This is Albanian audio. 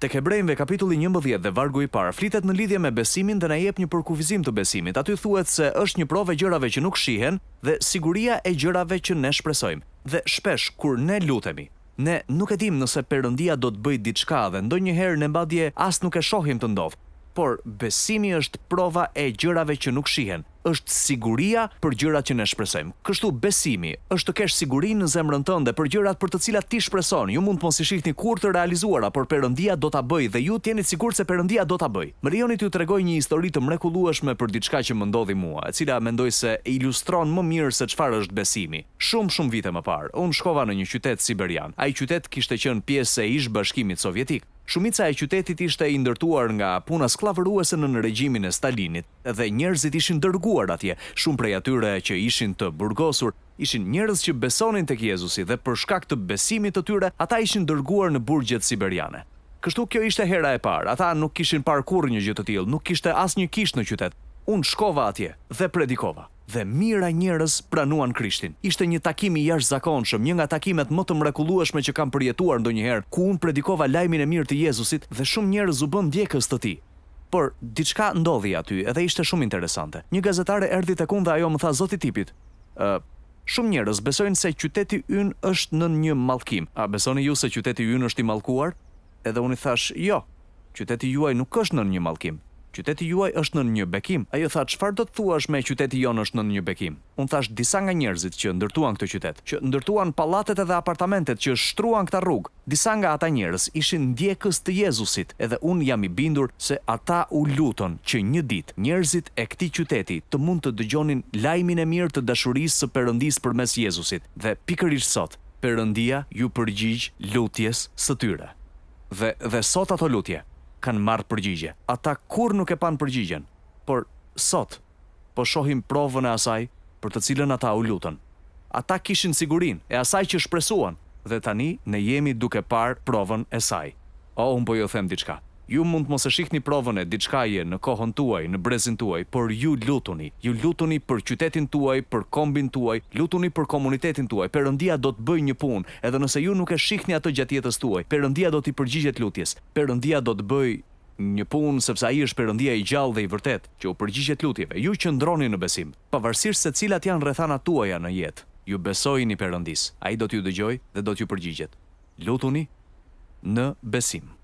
Tek Hebrejve kapitulli 11 dhe vargu i parë flitet në lidhje me besimin dhe na jep një përkufizim të besimit. Aty thuhet se është një provë gjërave që nuk shihen dhe siguria e gjërave që ne shpresojmë. Dhe shpesh kur ne lutemi, ne nuk e tim nëse Perëndia do të bëjë diçka dhe ndonjëherë në mbadje as nuk e shohim të ndodh. Por besimi është prova e gjërave që nuk shihen është siguria për gjërat që ne shpresojmë. Kështu besimi është të kesh sigurinë në zemrën tënde për gjërat për të cilat ti shpreson. Ju mund të mos i shihni kur të realizuara, por Perëndia do ta bëj dhe ju t'jeni të sigurt se Perëndia do ta bëj. Më lejoni t'ju tregoj një histori të mrekullueshme për diçka që më ndodhi mua, e cila mendoj se ilustron më mirë se çfarë është besimi. Shumë shumë vite më parë, unë shkova në një qytet siberian. Ai qytet kishte qenë pjesë e ish bashkimit sovjetik. Shumica e qytetit ishte i ndërtuar nga puna sklavëruese në në regjimin e Stalinit dhe njerëzit ishin dërguar atje. Shumë prej atyre që ishin të burgosur, ishin njerëz që besonin të kjezusi dhe për shkak të besimit të tyre, ata ishin dërguar në burgjet Siberiane. Kështu kjo ishte hera e parë, ata nuk ishin parkur një gjithë të tilë, nuk ishte as një kishë në qytet. Unë shkova atje dhe predikova dhe mira njerëz pranuan Krishtin. Ishte një takim i jashtëzakonshëm, një nga takimet më të mrekullueshme që kam përjetuar ndonjëherë, ku un predikova lajmin e mirë të Jezusit dhe shumë njerëz u bën djegës të tij. Por diçka ndodhi aty, edhe ishte shumë interesante. Një gazetare erdhi tek unë dhe ajo më tha zoti tipit, ë Shumë njerëz besojnë se qyteti yn është në një mallkim. A besoni ju se qyteti yn është i mallkuar? Edhe unë i thash, "Jo, qyteti juaj nuk është një mallkim." Qyteti juaj është në një bekim. Ajo tha çfarë do të thuash me qyteti jonë është në një bekim. Un thash disa nga njerëzit që ndërtuan këtë qytet, që ndërtuan pallatet edhe apartamentet që shtruan këta rrugë. Disa nga ata njerëz ishin ndjekës të Jezusit, edhe un jam i bindur se ata u lutën që një ditë njerëzit e këtij qyteti të mund të dëgjonin lajmin e mirë të dashurisë së për përmes Jezusit. Dhe pikërisht sot, Perëndia ju përgjigj lutjes së tyre. Dhe dhe sot ato lutje kanë marrë përgjigje. Ata kur nuk e panë përgjigjen, por sot po shohim provën e asaj për të cilën ata u lutën. Ata kishin sigurin e asaj që shpresuan dhe tani ne jemi duke parë provën e saj. O, unë po jo them diçka, Ju mund të mos e shikni provën e diçkaje në kohën tuaj, në brezin tuaj, por ju lutuni, ju lutuni për qytetin tuaj, për kombin tuaj, lutuni për komunitetin tuaj. Perëndia do të bëjë një punë, edhe nëse ju nuk e shikni atë gjatë jetës tuaj. Perëndia do t'i përgjigjet lutjes. Perëndia do të bëjë një punë sepse ai është Perëndia i gjallë dhe i vërtet që u përgjigjet lutjeve. Ju qëndroni në besim, pavarësisht se cilat janë rrethana tuaja në jetë. Ju besojini Perëndis. Ai do t'ju dëgjojë dhe do t'ju përgjigjet. Lutuni në besim.